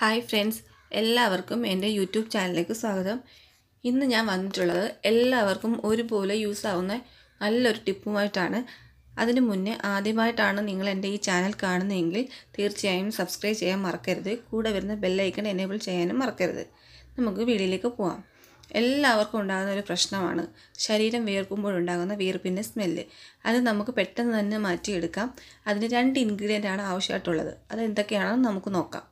Hi friends എല്ലാവർക്കും എൻ്റെ YouTube ചാനലിലേക്ക് സ്വാഗതം ഇന്ന് ഞാൻ വന്നിട്ടുള്ളത് എല്ലാവർക്കും ഒരുപോലെ യൂസ് ആവുന്ന നല്ലൊരു ടിപ്പുമായിട്ടാണ് അതിനു മുന്നേ ആദ്യമായിട്ടാണ് നിങ്ങൾ എൻ്റെ ഈ ചാനൽ കാണുന്നതെങ്കിൽ തീർച്ചയായും സബ്സ്ക്രൈബ് ചെയ്യാൻ മറക്കരുത് കൂടെ വരുന്ന ബെല്ലൈക്കൺ എനേബിൾ ചെയ്യാനും മറക്കരുത് നമുക്ക് വീഡിയോയിലേക്ക് പോവാം എല്ലാവർക്കും ഉണ്ടാകുന്ന ഒരു പ്രശ്നമാണ് ശരീരം വിയർക്കുമ്പോഴുണ്ടാകുന്ന വീർപ്പിൻ്റെ സ്മെല്ല് അത് നമുക്ക് പെട്ടെന്ന് തന്നെ മാറ്റിയെടുക്കാം അതിന് രണ്ട് ഇൻഗ്രീഡിയൻ്റ് ആണ് ആവശ്യമായിട്ടുള്ളത് അത് എന്തൊക്കെയാണെന്ന് നമുക്ക് നോക്കാം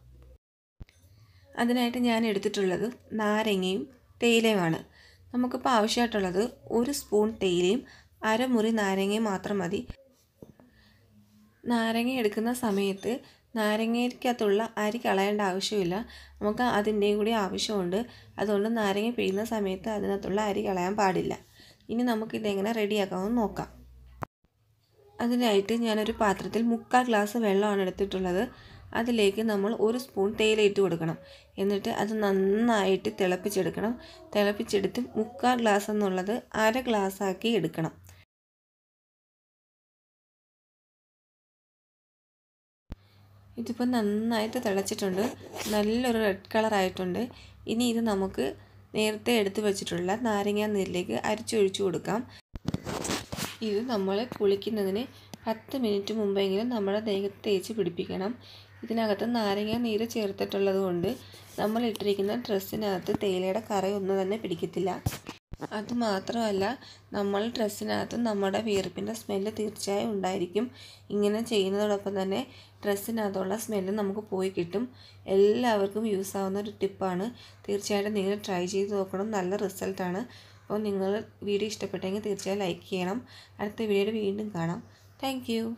അതിനായിട്ട് ഞാൻ എടുത്തിട്ടുള്ളത് നാരങ്ങയും തേയിലയുമാണ് നമുക്കിപ്പോൾ ആവശ്യമായിട്ടുള്ളത് ഒരു സ്പൂൺ തേയിലയും അരമുറി നാരങ്ങയും മാത്രം മതി നാരങ്ങ എടുക്കുന്ന സമയത്ത് നാരങ്ങയ്ക്കകത്തുള്ള അരി കളയേണ്ട ആവശ്യമില്ല നമുക്ക് അതിൻ്റെയും കൂടി ആവശ്യമുണ്ട് അതുകൊണ്ട് നാരങ്ങ പിഴുന്ന സമയത്ത് അതിനകത്തുള്ള അരി കളയാൻ പാടില്ല ഇനി നമുക്കിതെങ്ങനെ റെഡിയാക്കാമെന്ന് നോക്കാം അതിനായിട്ട് ഞാനൊരു പാത്രത്തിൽ മുക്കാൽ ഗ്ലാസ് വെള്ളമാണ് എടുത്തിട്ടുള്ളത് അതിലേക്ക് നമ്മൾ ഒരു സ്പൂൺ തേയില ഇട്ട് കൊടുക്കണം എന്നിട്ട് അത് നന്നായിട്ട് തിളപ്പിച്ചെടുക്കണം തിളപ്പിച്ചെടുത്ത് മുക്കാൽ ഗ്ലാസ് എന്നുള്ളത് അര ഗ്ലാസ് ആക്കി എടുക്കണം ഇതിപ്പോൾ നന്നായിട്ട് തിളച്ചിട്ടുണ്ട് നല്ലൊരു റെഡ് കളറായിട്ടുണ്ട് ഇനി ഇത് നമുക്ക് നേരത്തെ എടുത്തു വച്ചിട്ടുള്ള നാരങ്ങ നീരിലേക്ക് അരിച്ചൊഴിച്ചു കൊടുക്കാം ഇത് നമ്മൾ കുളിക്കുന്നതിന് പത്ത് മിനിറ്റ് മുമ്പെങ്കിലും നമ്മുടെ ദേഹത്ത് തേച്ച് പിടിപ്പിക്കണം ഇതിനകത്ത് നാരങ്ങ നീര് ചേർത്തിട്ടുള്ളത് കൊണ്ട് നമ്മൾ ഇട്ടിരിക്കുന്ന ഡ്രസ്സിനകത്ത് തേയിലയുടെ കറയൊന്നും തന്നെ പിടിക്കത്തില്ല അതുമാത്രമല്ല നമ്മൾ ഡ്രസ്സിനകത്ത് നമ്മുടെ വിയർപ്പിൻ്റെ സ്മെല്ല് തീർച്ചയായും ഉണ്ടായിരിക്കും ഇങ്ങനെ ചെയ്യുന്നതോടൊപ്പം തന്നെ ഡ്രസ്സിനകത്തുള്ള സ്മെല്ല് നമുക്ക് പോയി കിട്ടും എല്ലാവർക്കും യൂസ് ആവുന്ന ഒരു ടിപ്പാണ് തീർച്ചയായിട്ടും നിങ്ങൾ ട്രൈ ചെയ്ത് നോക്കണം നല്ല റിസൾട്ടാണ് അപ്പോൾ നിങ്ങൾ വീഡിയോ ഇഷ്ടപ്പെട്ടെങ്കിൽ തീർച്ചയായും ലൈക്ക് ചെയ്യണം അടുത്ത വീഡിയോയിൽ വീണ്ടും കാണാം Thank you.